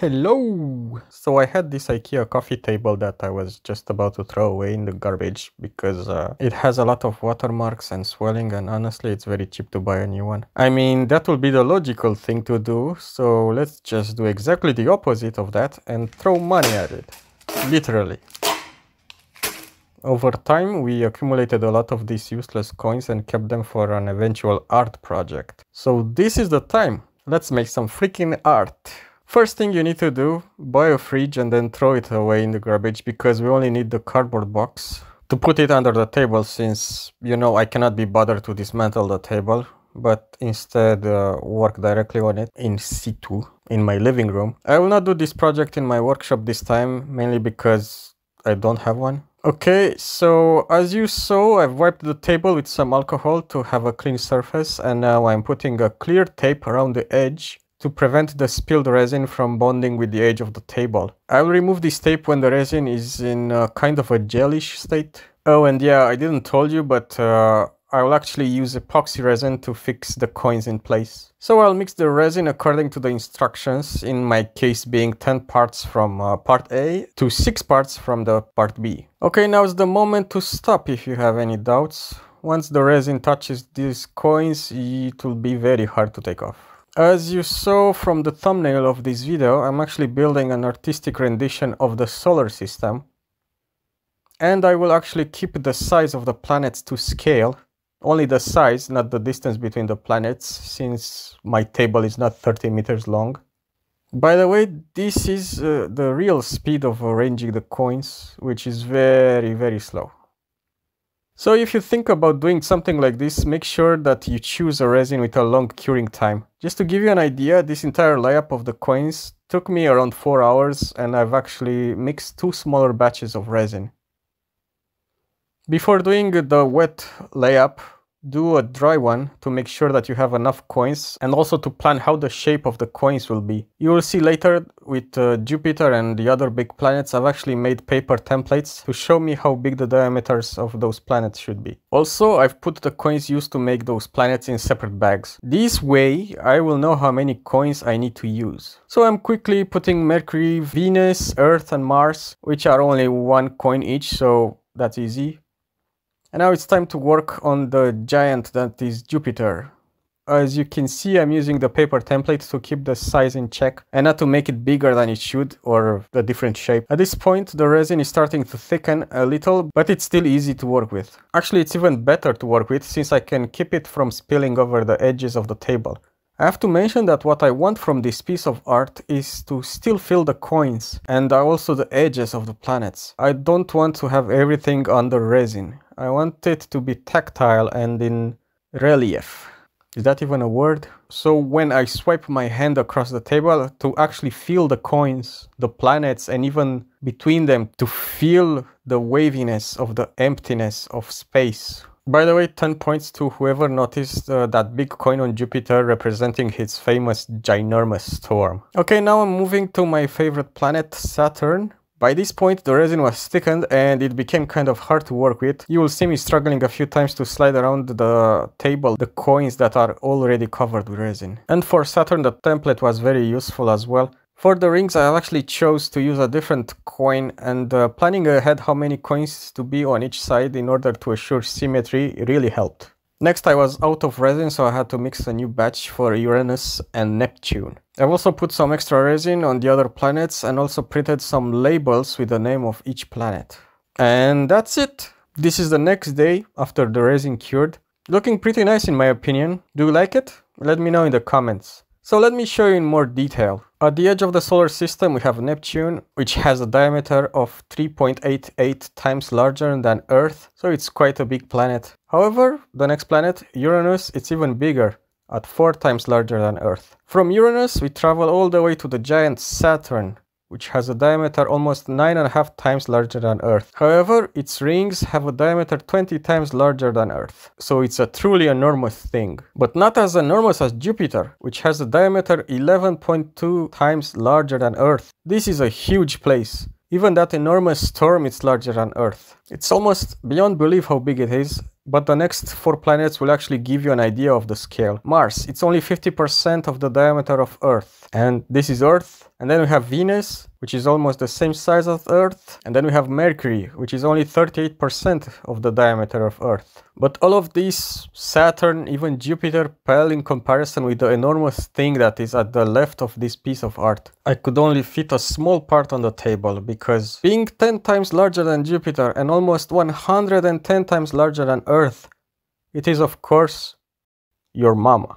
Hello! So I had this IKEA coffee table that I was just about to throw away in the garbage because uh, it has a lot of watermarks and swelling and honestly it's very cheap to buy a new one. I mean that would be the logical thing to do so let's just do exactly the opposite of that and throw money at it. Literally. Over time, we accumulated a lot of these useless coins and kept them for an eventual art project. So this is the time. Let's make some freaking art. First thing you need to do, buy a fridge and then throw it away in the garbage because we only need the cardboard box to put it under the table since, you know, I cannot be bothered to dismantle the table but instead uh, work directly on it in situ in my living room. I will not do this project in my workshop this time mainly because I don't have one. Okay, so as you saw, I've wiped the table with some alcohol to have a clean surface and now I'm putting a clear tape around the edge to prevent the spilled resin from bonding with the edge of the table. I'll remove this tape when the resin is in a kind of a gelish state. Oh, and yeah, I didn't told you, but uh, I will actually use epoxy resin to fix the coins in place. So I'll mix the resin according to the instructions, in my case being 10 parts from uh, part A to 6 parts from the part B. Okay, now is the moment to stop if you have any doubts. Once the resin touches these coins, it will be very hard to take off. As you saw from the thumbnail of this video, I'm actually building an artistic rendition of the solar system. And I will actually keep the size of the planets to scale. Only the size, not the distance between the planets, since my table is not 30 meters long. By the way, this is uh, the real speed of arranging the coins, which is very, very slow. So if you think about doing something like this, make sure that you choose a resin with a long curing time. Just to give you an idea, this entire layup of the coins took me around 4 hours and I've actually mixed two smaller batches of resin. Before doing the wet layup, do a dry one to make sure that you have enough coins and also to plan how the shape of the coins will be. You will see later with uh, Jupiter and the other big planets I've actually made paper templates to show me how big the diameters of those planets should be. Also I've put the coins used to make those planets in separate bags. This way I will know how many coins I need to use. So I'm quickly putting Mercury, Venus, Earth and Mars which are only one coin each so that's easy. And now it's time to work on the giant that is Jupiter. As you can see, I'm using the paper template to keep the size in check and not to make it bigger than it should or a different shape. At this point, the resin is starting to thicken a little, but it's still easy to work with. Actually, it's even better to work with since I can keep it from spilling over the edges of the table. I have to mention that what I want from this piece of art is to still fill the coins and also the edges of the planets. I don't want to have everything under resin. I want it to be tactile and in relief. Is that even a word? So when I swipe my hand across the table to actually feel the coins, the planets, and even between them to feel the waviness of the emptiness of space. By the way, 10 points to whoever noticed uh, that big coin on Jupiter representing his famous ginormous storm. Okay, now I'm moving to my favorite planet, Saturn. By this point the resin was thickened and it became kind of hard to work with. You will see me struggling a few times to slide around the table the coins that are already covered with resin. And for Saturn the template was very useful as well. For the rings I actually chose to use a different coin and uh, planning ahead how many coins to be on each side in order to assure symmetry really helped. Next I was out of resin so I had to mix a new batch for Uranus and Neptune. I've also put some extra resin on the other planets and also printed some labels with the name of each planet. And that's it! This is the next day after the resin cured. Looking pretty nice in my opinion. Do you like it? Let me know in the comments. So let me show you in more detail. At the edge of the solar system we have Neptune, which has a diameter of 3.88 times larger than Earth, so it's quite a big planet. However, the next planet, Uranus, it's even bigger, at 4 times larger than Earth. From Uranus we travel all the way to the giant Saturn, which has a diameter almost 9.5 times larger than Earth. However, its rings have a diameter 20 times larger than Earth, so it's a truly enormous thing. But not as enormous as Jupiter, which has a diameter 11.2 times larger than Earth. This is a huge place. Even that enormous storm is larger than Earth. It's almost beyond belief how big it is, but the next four planets will actually give you an idea of the scale. Mars, it's only 50% of the diameter of Earth. And this is Earth, and then we have Venus, which is almost the same size as Earth. And then we have Mercury, which is only 38% of the diameter of Earth. But all of these, Saturn, even Jupiter, pale in comparison with the enormous thing that is at the left of this piece of art. I could only fit a small part on the table, because being 10 times larger than Jupiter and almost 110 times larger than Earth, it is of course your mama.